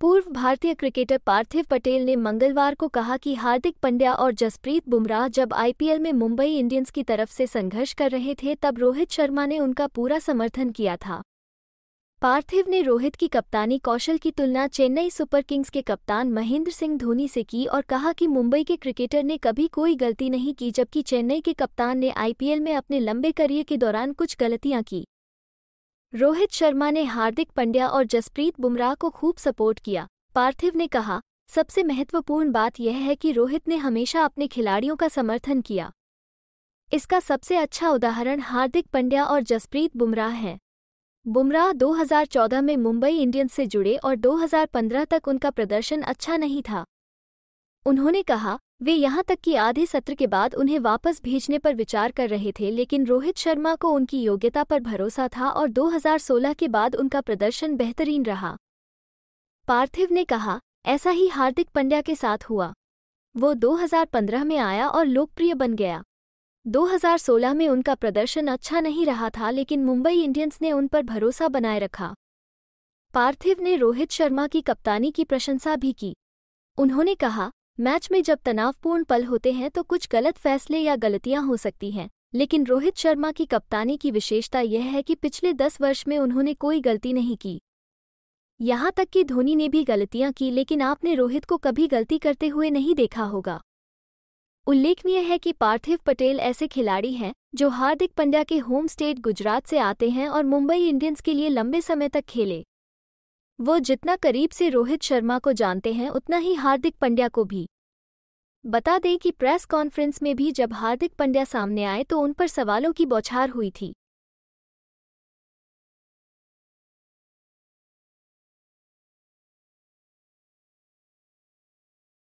पूर्व भारतीय क्रिकेटर पार्थिव पटेल ने मंगलवार को कहा कि हार्दिक पंड्या और जसप्रीत बुमराह जब आईपीएल में मुंबई इंडियंस की तरफ से संघर्ष कर रहे थे तब रोहित शर्मा ने उनका पूरा समर्थन किया था पार्थिव ने रोहित की कप्तानी कौशल की तुलना चेन्नई सुपर किंग्स के कप्तान महेंद्र सिंह धोनी से की और कहा कि मुंबई के क्रिकेटर ने कभी कोई गलती नहीं की जबकि चेन्नई के कप्तान ने आईपीएल में अपने लंबे करियर के दौरान कुछ गलतियां की रोहित शर्मा ने हार्दिक पंड्या और जसप्रीत बुमराह को खूब सपोर्ट किया पार्थिव ने कहा सबसे महत्वपूर्ण बात यह है कि रोहित ने हमेशा अपने खिलाड़ियों का समर्थन किया इसका सबसे अच्छा उदाहरण हार्दिक पंड्या और जसप्रीत बुमराह हैं बुमराह 2014 में मुंबई इंडियंस से जुड़े और 2015 तक उनका प्रदर्शन अच्छा नहीं था उन्होंने कहा वे यहां तक कि आधे सत्र के बाद उन्हें वापस भेजने पर विचार कर रहे थे लेकिन रोहित शर्मा को उनकी योग्यता पर भरोसा था और 2016 के बाद उनका प्रदर्शन बेहतरीन रहा पार्थिव ने कहा ऐसा ही हार्दिक पंड्या के साथ हुआ वो 2015 में आया और लोकप्रिय बन गया 2016 में उनका प्रदर्शन अच्छा नहीं रहा था लेकिन मुंबई इंडियंस ने उन पर भरोसा बनाए रखा पार्थिव ने रोहित शर्मा की कप्तानी की प्रशंसा भी की उन्होंने कहा मैच में जब तनावपूर्ण पल होते हैं तो कुछ गलत फैसले या गलतियां हो सकती हैं लेकिन रोहित शर्मा की कप्तानी की विशेषता यह है कि पिछले दस वर्ष में उन्होंने कोई गलती नहीं की यहां तक कि धोनी ने भी गलतियां की लेकिन आपने रोहित को कभी गलती करते हुए नहीं देखा होगा उल्लेखनीय है कि पार्थिव पटेल ऐसे खिलाड़ी हैं जो हार्दिक पंड्या के होम स्टेट गुजरात से आते हैं और मुंबई इंडियंस के लिए लंबे समय तक खेले वो जितना करीब से रोहित शर्मा को जानते हैं उतना ही हार्दिक पंड्या को भी बता दें कि प्रेस कॉन्फ्रेंस में भी जब हार्दिक पंड्या सामने आए तो उन पर सवालों की बौछार हुई थी